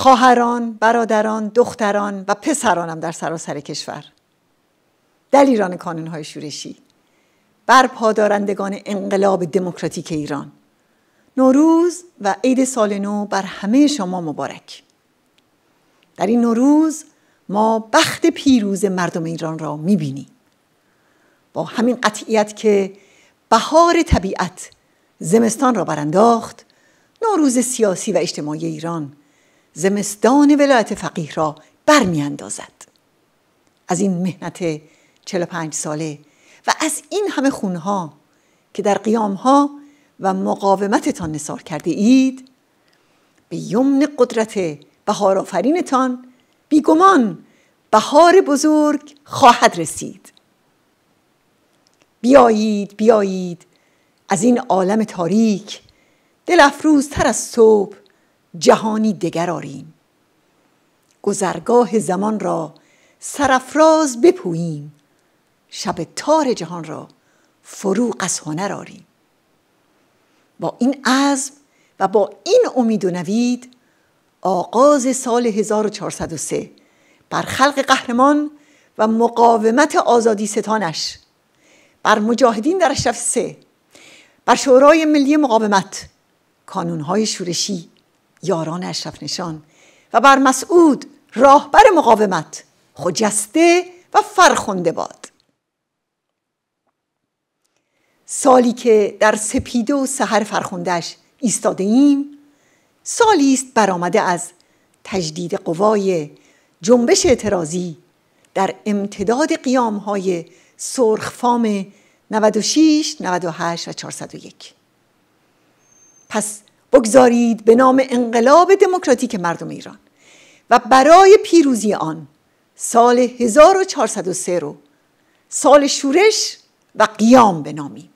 خواهران، برادران، دختران و پسرانم در سراسر کشور دلیران ایران کانونهای شورشی بر انقلاب دموکراتیک ایران نوروز و عید سال نو بر همه شما مبارک در این نوروز ما بخت پیروز مردم ایران را میبینیم با همین قطعیت که بهار طبیعت زمستان را برانداخت نوروز سیاسی و اجتماعی ایران زمستان ولایت فقیه را برمیاندازد از این مهنت 45 ساله و از این همه خونها که در قیامها و مقاومتتان نصار کرده اید به یمن قدرت آفرینتان بیگمان بهار بزرگ خواهد رسید بیایید بیایید از این عالم تاریک دل تر از صبح جهانی دگر آریم گذرگاه زمان را سرفراز بپوییم شب تار جهان را فروغ از هنر آریم با این عزم و با این امید و نوید آغاز سال 1403 بر خلق قهرمان و مقاومت آزادی ستانش بر مجاهدین در اشرف سه بر شورای ملی مقاومت کانونهای شورشی یاران اشرف نشان و بر مسعود راهبر مقاومت خجسته و فرخنده باد سالی که در سپیده و سحر فرخوندش ایستاده ایم سالی است برآمده از تجدید قوای جنبش اعتراضی در امتداد قیام های سرخفام 96, 98 و 401 پس بگذارید به نام انقلاب دموکراتیک مردم ایران و برای پیروزی آن سال 1403 رو سال شورش و قیام به نامی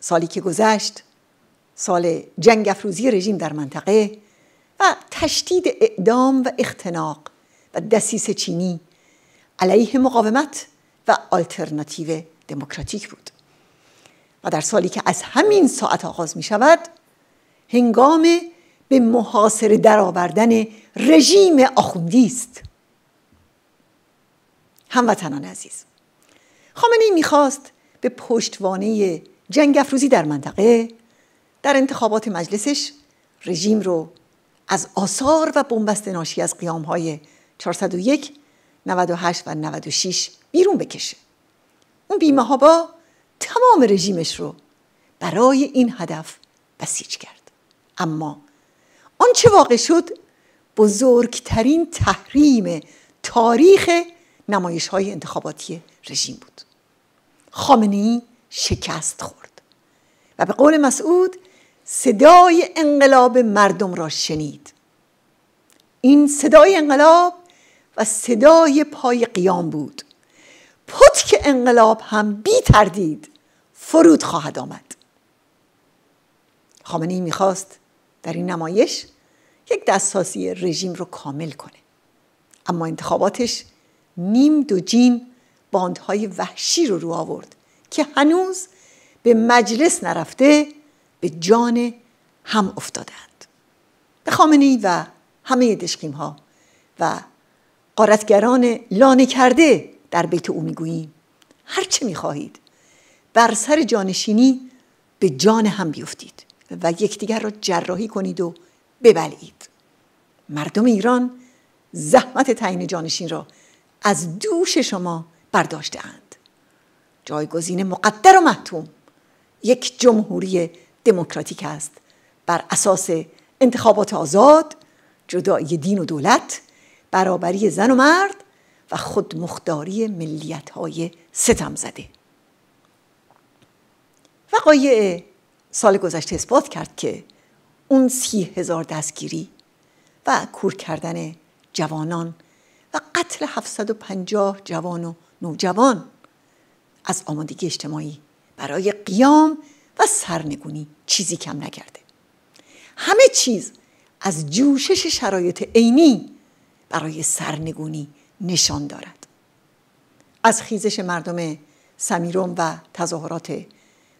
سالی که گذشت سال جنگ افروزی رژیم در منطقه و تشدید اعدام و اختناق و دسیس چینی علیه مقاومت و آلترناتیو دموکراتیک بود و در سالی که از همین ساعت آغاز می شود هنگام به محاصره درآوردن رژیم آخوندی است هموطنان عزیز خامنه میخواست به پشتوانه جنگ افروزی در منطقه در انتخابات مجلسش رژیم رو از آثار و بنبست ناشی از قیام های 401 98 و 96 بیرون بکشه اون بیمه ها با تمام رژیمش رو برای این هدف بسیج کرد اما آنچه واقع شد بزرگترین تحریم تاریخ نمایش های انتخاباتی رژیم بود خامنه ای شکست خورد و به قول مسعود صدای انقلاب مردم را شنید این صدای انقلاب و صدای پای قیام بود پتک انقلاب هم بی تردید فرود خواهد آمد ای میخواست در این نمایش یک دستاسی رژیم رو کامل کنه اما انتخاباتش نیم دو جین باندهای وحشی رو رو آورد که هنوز به مجلس نرفته به جان هم افتادند به خامنه و همه دشقیم ها و قارتگران لانه کرده در بیت او میگوییم هرچه میخواهید بر سر جانشینی به جان هم بیفتید و یکدیگر را جراحی کنید و ببلعید مردم ایران زحمت تعیین جانشین را از دوش شما برداشتهاند جایگزین مقدر و محتوم یک جمهوری دموکراتیک است بر اساس انتخابات آزاد جدایی دین و دولت برابری زن و مرد و خودمختاری ملیت های ستم زده وقایع سال گذشته اثبات کرد که اون سی هزار دستگیری و کور کردن جوانان و قتل 750 جوان و نوجوان از آمادگی اجتماعی برای قیام و سرنگونی چیزی کم نکرده همه چیز از جوشش شرایط عینی برای سرنگونی نشان دارد از خیزش مردم سمیروم و تظاهرات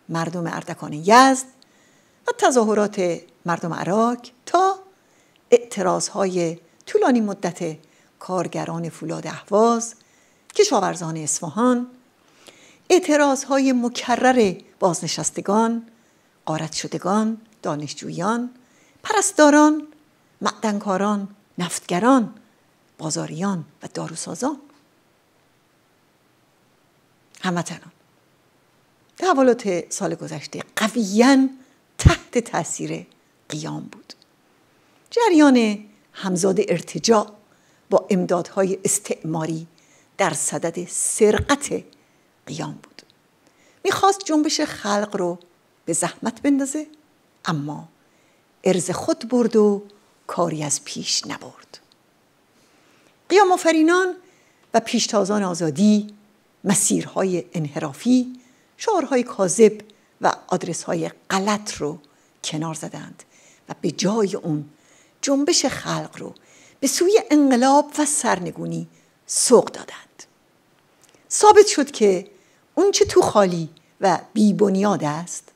مردم اردکان یزد و تظاهرات مردم عراق تا اعتراض های طولانی مدت کارگران فولاد احواز، کشاورزان اصفهان اعتراض های مکرر بازنشستگان قارت شدگان دانشجویان پرستاران معدنکاران نفتگران بازاریان و داروسازان هموطنان تحولات سال گذشته قویا تحت تاثیر قیام بود جریان همزاد ارتجاع با امدادهای استعماری در صدد سرقت قیام بود میخواست جنبش خلق رو به زحمت بندازه اما ارز خود برد و کاری از پیش نبرد قیام آفرینان و پیشتازان آزادی مسیرهای انحرافی شعارهای کاذب و آدرسهای غلط رو کنار زدند و به جای اون جنبش خلق رو به سوی انقلاب و سرنگونی سوق دادند ثابت شد که اونچه تو خالی و بی بنیاد است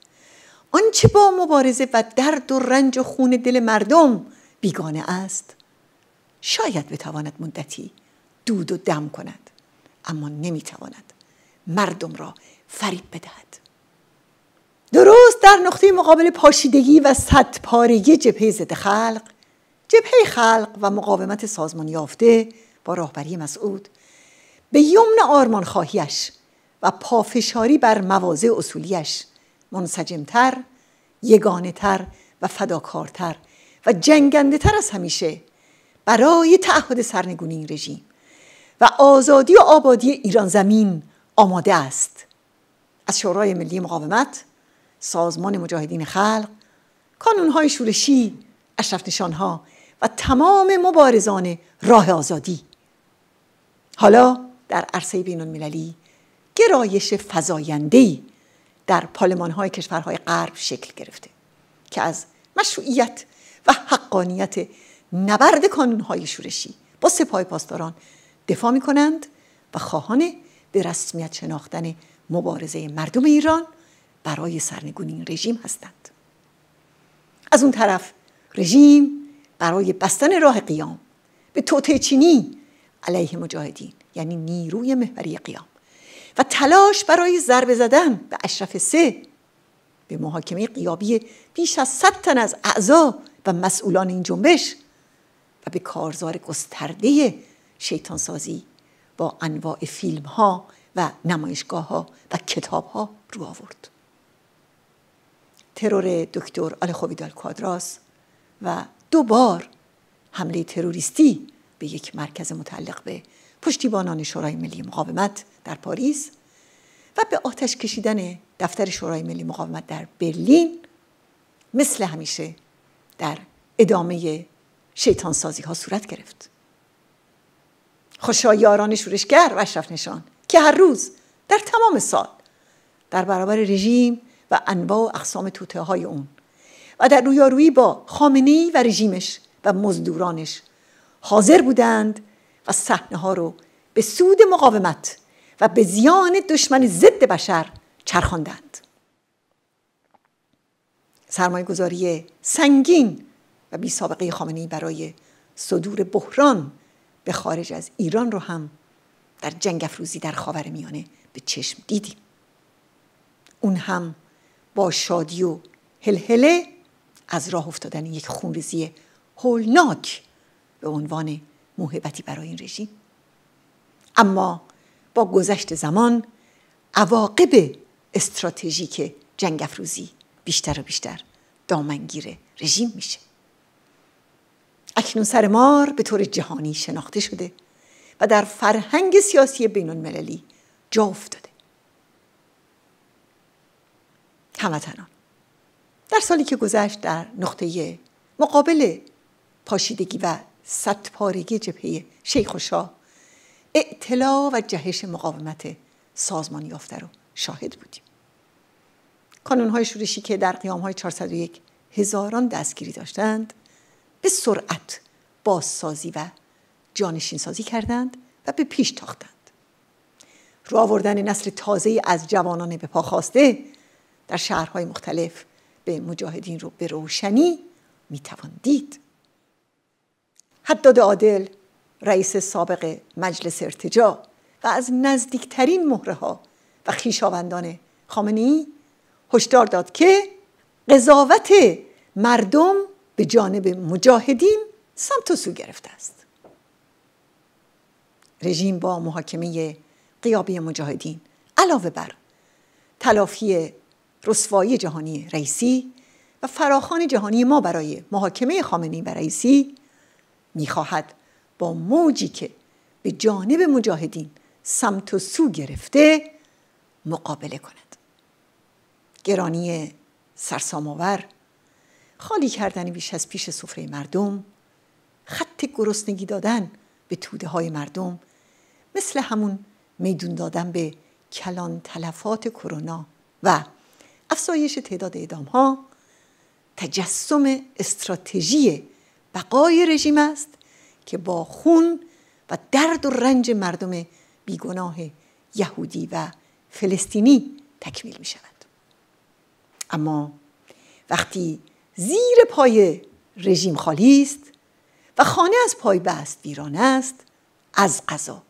آنچه با مبارزه و درد و رنج و خون دل مردم بیگانه است شاید بتواند مدتی دود و دم کند اما نمیتواند مردم را فریب بدهد درست در نقطه مقابل پاشیدگی و پارگی جبهه ضد خلق جبهه خلق و مقاومت سازمان یافته با راهبری مسعود به یمن آرمان خواهیش و پافشاری بر مواضع اصولیش منسجمتر یگانه تر و فداکارتر و جنگنده تر از همیشه برای تعهد سرنگونی این رژیم و آزادی و آبادی ایران زمین آماده است از شورای ملی مقاومت سازمان مجاهدین خلق کانونهای شورشی اشرف نشانها و تمام مبارزان راه آزادی حالا در عرصه بین المللی گرایش فضایندهی در پارلمانهای کشورهای غرب شکل گرفته که از مشروعیت و حقانیت نبرد کانونهای شورشی با سپاه پاسداران دفاع می کنند و خواهان به رسمیت شناختن مبارزه مردم ایران برای سرنگونی این رژیم هستند از اون طرف رژیم برای بستن راه قیام به توته چینی علیه مجاهدین یعنی نیروی محوری قیام و تلاش برای ضربه زدن به اشرف سه به محاکمه قیابی بیش از صد تن از اعضا و مسئولان این جنبش و به کارزار گسترده شیطانسازی با انواع فیلم ها و نمایشگاه ها و کتاب ها رو آورد ترور دکتر خوبیدال کادراس و دو بار حمله تروریستی به یک مرکز متعلق به پشتیبانان شورای ملی مقاومت در پاریس و به آتش کشیدن دفتر شورای ملی مقاومت در برلین مثل همیشه در ادامه شیطان ها صورت گرفت خوشایاران شورشگر و اشرف نشان هر روز در تمام سال در برابر رژیم و انواع و اقسام توته های اون و در رویارویی با خامنه و رژیمش و مزدورانش حاضر بودند و صحنه ها رو به سود مقاومت و به زیان دشمن ضد بشر چرخاندند سرمایه گذاری سنگین و بی سابقه برای صدور بحران به خارج از ایران رو هم در جنگ افروزی در خاور میانه به چشم دیدیم اون هم با شادی و هلهله از راه افتادن یک خونریزی هولناک به عنوان موهبتی برای این رژیم اما با گذشت زمان عواقب استراتژیک جنگ افروزی بیشتر و بیشتر دامنگیر رژیم میشه اکنون سر مار به طور جهانی شناخته شده و در فرهنگ سیاسی بین المللی جا افتاده هموطنان در سالی که گذشت در نقطه مقابل پاشیدگی و صدپارگی جبهه شیخ و شاه اعتلا و جهش مقاومت سازمانی یافته رو شاهد بودیم های شورشی که در های 401 هزاران دستگیری داشتند به سرعت بازسازی و جانشین سازی کردند و به پیش تاختند رو آوردن نسل تازه از جوانان به پا خواسته در شهرهای مختلف به مجاهدین رو به روشنی میتوان دید حداد عادل رئیس سابق مجلس ارتجا و از نزدیکترین مهره ها و خیشاوندان خامنی هشدار داد که قضاوت مردم به جانب مجاهدین سمت و سو گرفته است رژیم با محاکمه قیابی مجاهدین علاوه بر تلافی رسوایی جهانی رئیسی و فراخان جهانی ما برای محاکمه خامنه‌ای و رئیسی میخواهد با موجی که به جانب مجاهدین سمت و سو گرفته مقابله کند گرانی سرسامآور خالی کردن بیش از پیش سفره مردم خط گرسنگی دادن به توده های مردم مثل همون میدون دادن به کلان تلفات کرونا و افزایش تعداد ادام ها تجسم استراتژی بقای رژیم است که با خون و درد و رنج مردم بیگناه یهودی و فلسطینی تکمیل می شود اما وقتی زیر پای رژیم خالی است و خانه از پای بست ویران است از قضا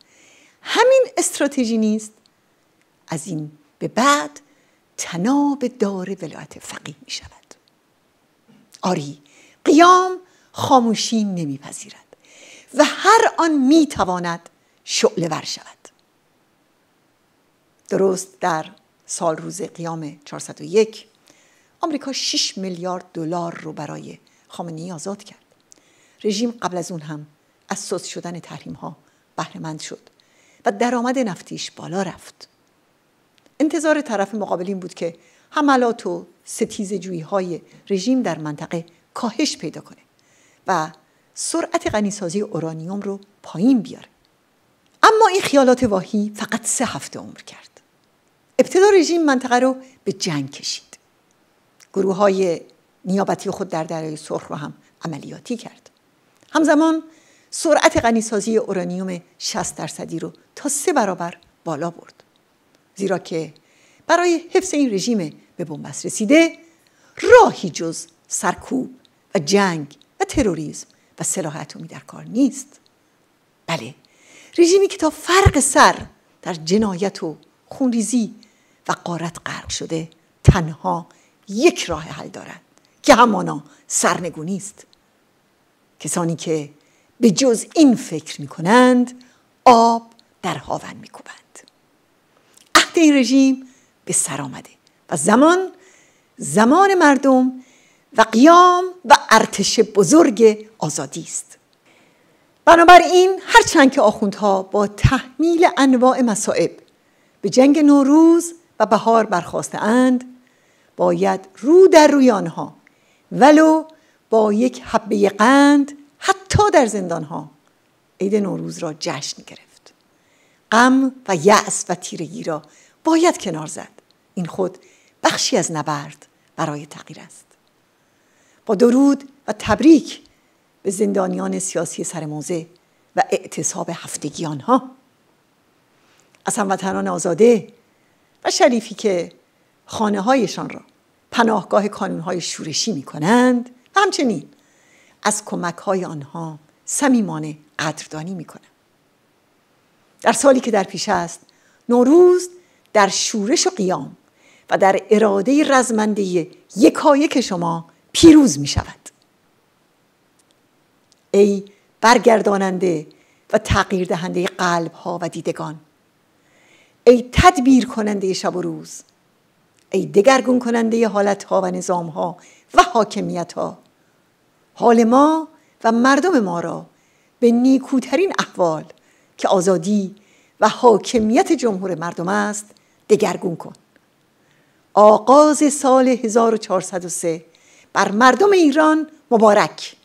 همین استراتژی نیست از این به بعد تناب دار ولایت فقیه می شود آری قیام خاموشی نمیپذیرد و هر آن می تواند شعله ور شود درست در سال روز قیام 401 آمریکا 6 میلیارد دلار رو برای ای آزاد کرد رژیم قبل از اون هم از سوس شدن تحریم ها بهرمند شد و درآمد نفتیش بالا رفت انتظار طرف مقابل این بود که حملات و ستیز های رژیم در منطقه کاهش پیدا کنه و سرعت غنیسازی اورانیوم رو پایین بیاره اما این خیالات واهی فقط سه هفته عمر کرد ابتدا رژیم منطقه رو به جنگ کشید گروه های نیابتی خود در دریای سرخ رو هم عملیاتی کرد همزمان سرعت غنیسازی اورانیوم 60 درصدی رو تا سه برابر بالا برد زیرا که برای حفظ این رژیم به بنبست رسیده راهی جز سرکوب و جنگ و تروریسم و سلاح اتمی در کار نیست بله رژیمی که تا فرق سر در جنایت و خونریزی و قارت غرق شده تنها یک راه حل دارد که همانا سرنگونی است کسانی که به جز این فکر می کنند آب در هاون می کنند. عهد این رژیم به سر آمده و زمان زمان مردم و قیام و ارتش بزرگ آزادی است بنابراین هرچند که آخوندها با تحمیل انواع مسائب به جنگ نوروز و بهار برخواسته باید رو در روی آنها ولو با یک حبه قند حتی در ها عید نوروز را جشن گرفت غم و یأس و تیرگی را باید کنار زد این خود بخشی از نبرد برای تغییر است با درود و تبریک به زندانیان سیاسی سر موزه و اعتصاب هفتگی آنها از هموطنان آزاده و شریفی که خانه هایشان را پناهگاه کانونهای شورشی می همچنین از کمک های آنها صمیمانه قدردانی می در سالی که در پیش است نوروز در شورش و قیام و در اراده رزمنده یکایک شما پیروز می شود ای برگرداننده و تغییر دهنده قلب ها و دیدگان ای تدبیر کننده شب و روز ای دگرگون کننده حالت ها و نظام ها و حاکمیت ها حال ما و مردم ما را به نیکوترین احوال که آزادی و حاکمیت جمهور مردم است دگرگون کن آغاز سال 1403 بر مردم ایران مبارک